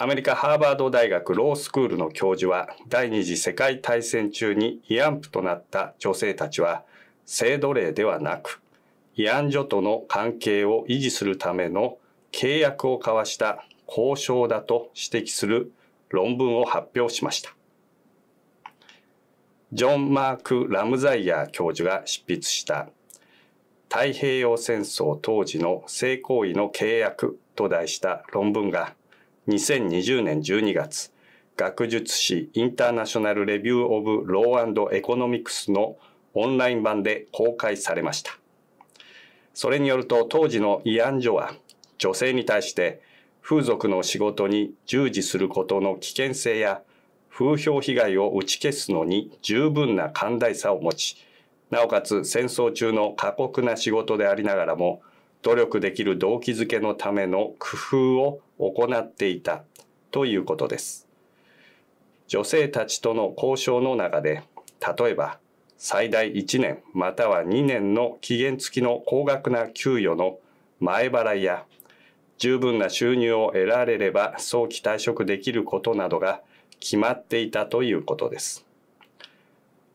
アメリカハーバード大学ロースクールの教授は第二次世界大戦中に慰安婦となった女性たちは性奴隷ではなく慰安所との関係を維持するための契約を交わした交渉だと指摘する論文を発表しました。ジョン・マーク・ラムザイヤー教授が執筆した太平洋戦争当時の性行為の契約と題した論文が2020年12月、学術誌インターナショナルレビュー・オブ・ローエコノミクスのオンライン版で公開されました。それによると当時の慰安所は女性に対して風俗の仕事に従事することの危険性や風評被害を打ち消すのに十分な寛大さを持ち、なおかつ戦争中の過酷な仕事でありながらも努力できる動機づけのための工夫を行っていたということです。女性たちとの交渉の中で、例えば最大1年または2年の期限付きの高額な給与の前払いや十分な収入を得られれば早期退職できることなどが決まっていたということです。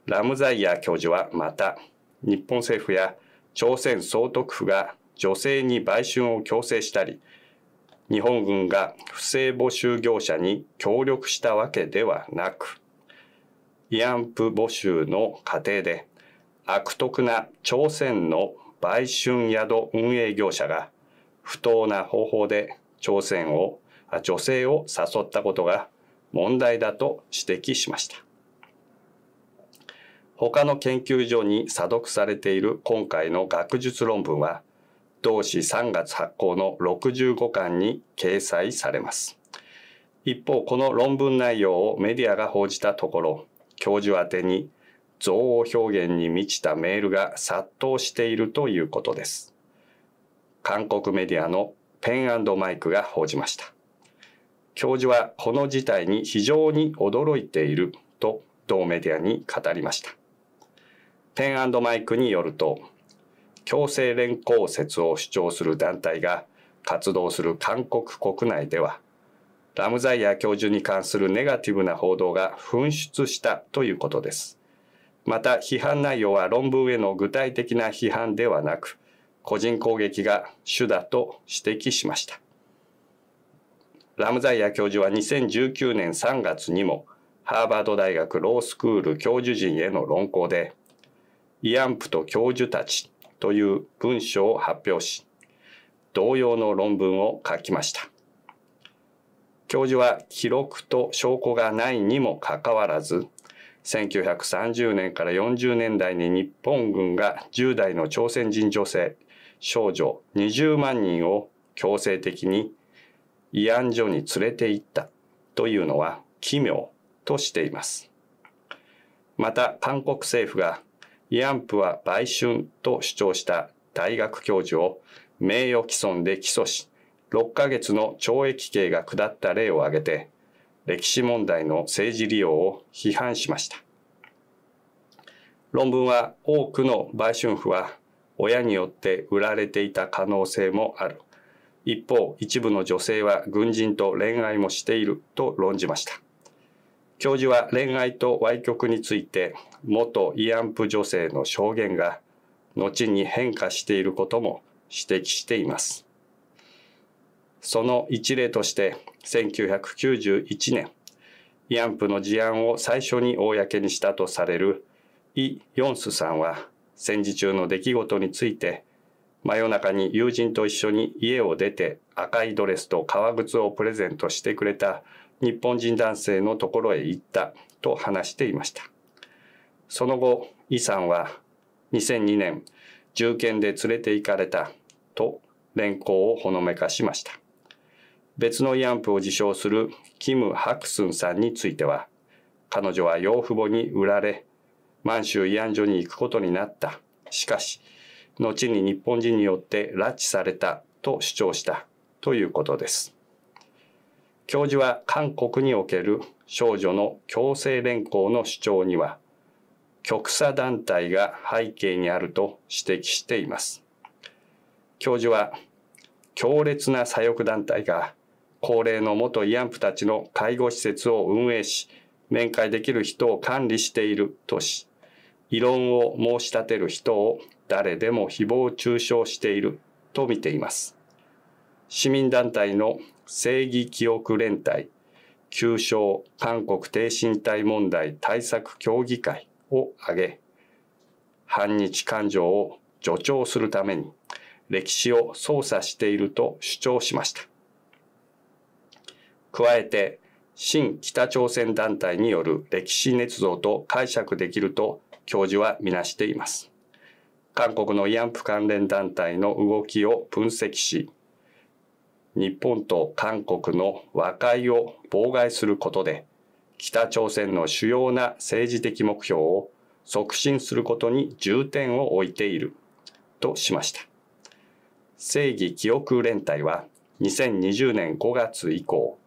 ラムザイヤー教授はまた日本政府や朝鮮総督府が女性に売春を強制したり、日本軍が不正募集業者に協力したわけではなく、慰安婦募集の過程で、悪徳な朝鮮の売春宿運営業者が不当な方法で朝鮮を、女性を誘ったことが問題だと指摘しました。他の研究所に査読されている今回の学術論文は、同紙3月発行の65巻に掲載されます。一方、この論文内容をメディアが報じたところ、教授宛てに憎悪表現に満ちたメールが殺到しているということです。韓国メディアのペンマイクが報じました。教授はこの事態に非常に驚いていると同メディアに語りました。ペンマイクによると、強制連行説を主張する団体が活動する韓国国内では、ラムザイヤ教授に関するネガティブな報道が噴出したということです。また、批判内容は論文への具体的な批判ではなく、個人攻撃が主だと指摘しました。ラムザイヤ教授は2019年3月にも、ハーバード大学ロースクール教授陣への論考で、イアンプと教授たちという文章を発表し、同様の論文を書きました。教授は記録と証拠がないにもかかわらず、1930年から40年代に日本軍が10代の朝鮮人女性、少女20万人を強制的に慰安所に連れて行ったというのは奇妙としています。また韓国政府がイアンプは売春と主張した大学教授を名誉毀損で起訴し、6ヶ月の懲役刑が下った例を挙げて、歴史問題の政治利用を批判しました。論文は多くの売春婦は親によって売られていた可能性もある。一方、一部の女性は軍人と恋愛もしていると論じました。教授は恋愛と歪曲について元慰安婦女性の証言が後に変化していることも指摘しています。その一例として1991年、慰安婦の事案を最初に公にしたとされるイ・ヨンスさんは戦時中の出来事について真夜中に友人と一緒に家を出て赤いドレスと革靴をプレゼントしてくれた日本人男性のところへ行ったと話していました。その後、イさんは2002年、銃剣で連れて行かれたと連行をほのめかしました。別の慰安婦を自称するキム・ハクスンさんについては、彼女は養父母に売られ、満州慰安所に行くことになった。しかし、後に日本人によって拉致されたと主張したということです。教授は韓国における少女の強制連行の主張には、極左団体が背景にあると指摘しています。教授は、強烈な左翼団体が高齢の元慰安婦たちの介護施設を運営し、面会できる人を管理しているとし、異論を申し立てる人を誰でも誹謗中傷していると見ています。市民団体の正義記憶連帯、旧称韓国低身体問題対策協議会を挙げ、反日感情を助長するために歴史を操作していると主張しました。加えて、新北朝鮮団体による歴史捏造と解釈できると教授はみなしています。韓国の慰安婦関連団体の動きを分析し、日本と韓国の和解を妨害することで、北朝鮮の主要な政治的目標を促進することに重点を置いているとしました。正義記憶連帯は2020年5月以降、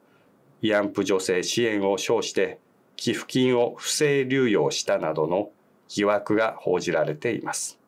慰安婦女性支援を称して寄付金を不正流用したなどの疑惑が報じられています。